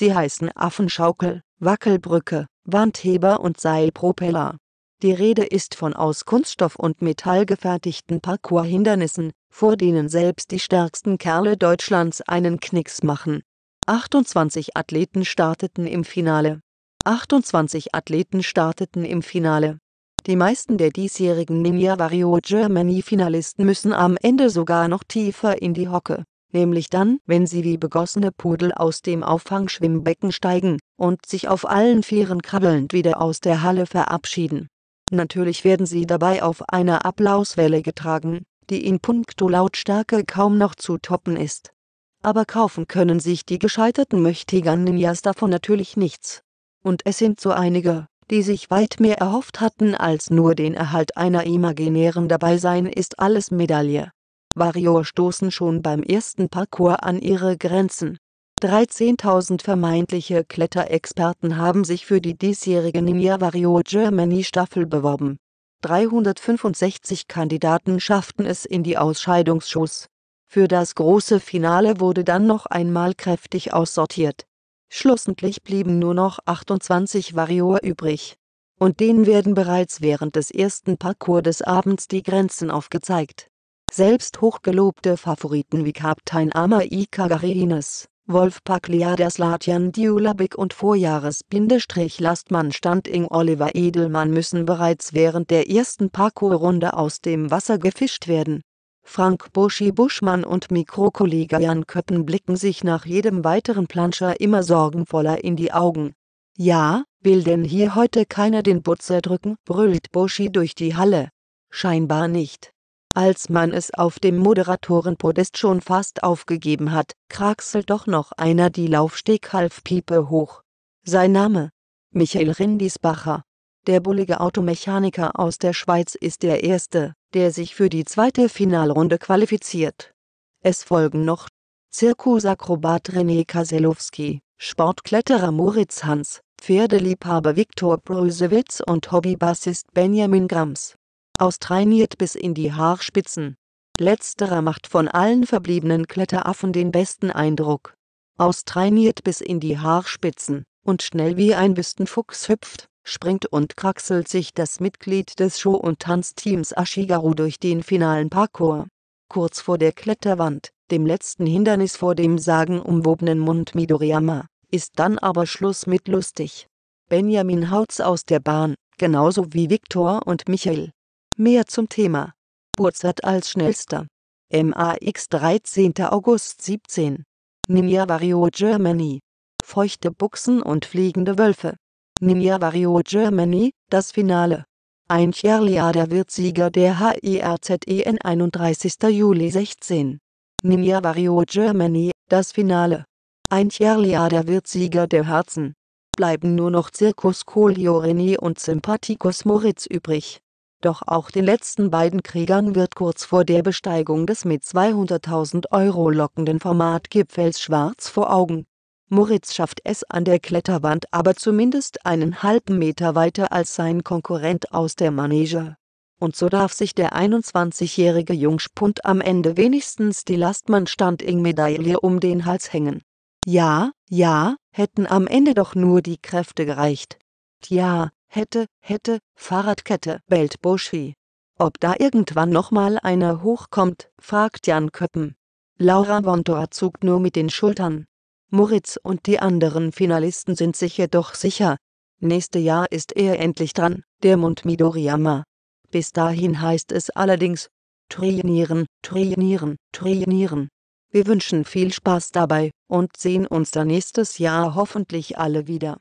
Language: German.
Sie heißen Affenschaukel, Wackelbrücke, Wandheber und Seilpropeller. Die Rede ist von aus Kunststoff und Metall gefertigten Parkour-Hindernissen, vor denen selbst die stärksten Kerle Deutschlands einen Knicks machen. 28 Athleten starteten im Finale. 28 Athleten starteten im Finale. Die meisten der diesjährigen Ninja Vario Germany Finalisten müssen am Ende sogar noch tiefer in die Hocke nämlich dann, wenn sie wie begossene Pudel aus dem Auffangschwimmbecken steigen und sich auf allen Vieren krabbelnd wieder aus der Halle verabschieden. Natürlich werden sie dabei auf einer Applauswelle getragen, die in puncto Lautstärke kaum noch zu toppen ist. Aber kaufen können sich die gescheiterten Möchtegern-Ninjas davon natürlich nichts. Und es sind so einige, die sich weit mehr erhofft hatten als nur den Erhalt einer imaginären Dabeisein ist alles Medaille. Warrior stoßen schon beim ersten Parcours an ihre Grenzen. 13.000 vermeintliche Kletterexperten haben sich für die diesjährige Ninja Vario Germany Staffel beworben. 365 Kandidaten schafften es in die Ausscheidungsschuss. Für das große Finale wurde dann noch einmal kräftig aussortiert. Schlussendlich blieben nur noch 28 Varioer übrig. Und denen werden bereits während des ersten Parcours des Abends die Grenzen aufgezeigt. Selbst hochgelobte Favoriten wie Kapitän Amai Kagarines, Wolf Leader Slatjan Djulabic und Vorjahres-Lastmann Standing Oliver Edelmann müssen bereits während der ersten Parkour-Runde aus dem Wasser gefischt werden. Frank Buschi Buschmann und Mikrokollege Jan Köppen blicken sich nach jedem weiteren Planscher immer sorgenvoller in die Augen. Ja, will denn hier heute keiner den Butzer drücken, brüllt Buschi durch die Halle. Scheinbar nicht. Als man es auf dem Moderatorenpodest schon fast aufgegeben hat, kraxelt doch noch einer die Laufsteghalfpiepe hoch. Sein Name? Michael Rindisbacher. Der bullige Automechaniker aus der Schweiz ist der Erste, der sich für die zweite Finalrunde qualifiziert. Es folgen noch Zirkusakrobat René Kaselowski, Sportkletterer Moritz Hans, Pferdeliebhaber Viktor Brusewitz und Hobbybassist Benjamin Grams austrainiert bis in die Haarspitzen. Letzterer macht von allen verbliebenen Kletteraffen den besten Eindruck. Austrainiert bis in die Haarspitzen und schnell wie ein Wüstenfuchs hüpft, springt und kraxelt sich das Mitglied des Show- und Tanzteams Ashigaru durch den finalen Parkour. Kurz vor der Kletterwand, dem letzten Hindernis vor dem sagenumwobenen Mund Midoriyama, ist dann aber Schluss mit lustig. Benjamin haut's aus der Bahn, genauso wie Viktor und Michael. Mehr zum Thema. Burzard als schnellster. MAX 13. August 17. Ninja Vario Germany. Feuchte Buchsen und fliegende Wölfe. Ninja Vario Germany, das Finale. Ein Cherliader wird Sieger der HIRZEN e 31. Juli 16. Ninja Vario Germany, das Finale. Ein Cherliader wird Sieger der Herzen. Bleiben nur noch Circus Coliorini und Sympathikus Moritz übrig doch auch den letzten beiden Kriegern wird kurz vor der Besteigung des mit 200.000 Euro lockenden Formatgipfels schwarz vor Augen. Moritz schafft es an der Kletterwand aber zumindest einen halben Meter weiter als sein Konkurrent aus der Manege. Und so darf sich der 21-jährige Jungspund am Ende wenigstens die Lastmann-Standing-Medaille um den Hals hängen. Ja, ja, hätten am Ende doch nur die Kräfte gereicht. Tja, hätte, hätte, Fahrradkette, bellt Boschi. Ob da irgendwann nochmal einer hochkommt, fragt Jan Köppen. Laura Vontor zuckt nur mit den Schultern. Moritz und die anderen Finalisten sind sich jedoch sicher. Nächste Jahr ist er endlich dran, der Mund Midoriyama. Bis dahin heißt es allerdings, trainieren, trainieren, trainieren. Wir wünschen viel Spaß dabei und sehen uns dann nächstes Jahr hoffentlich alle wieder.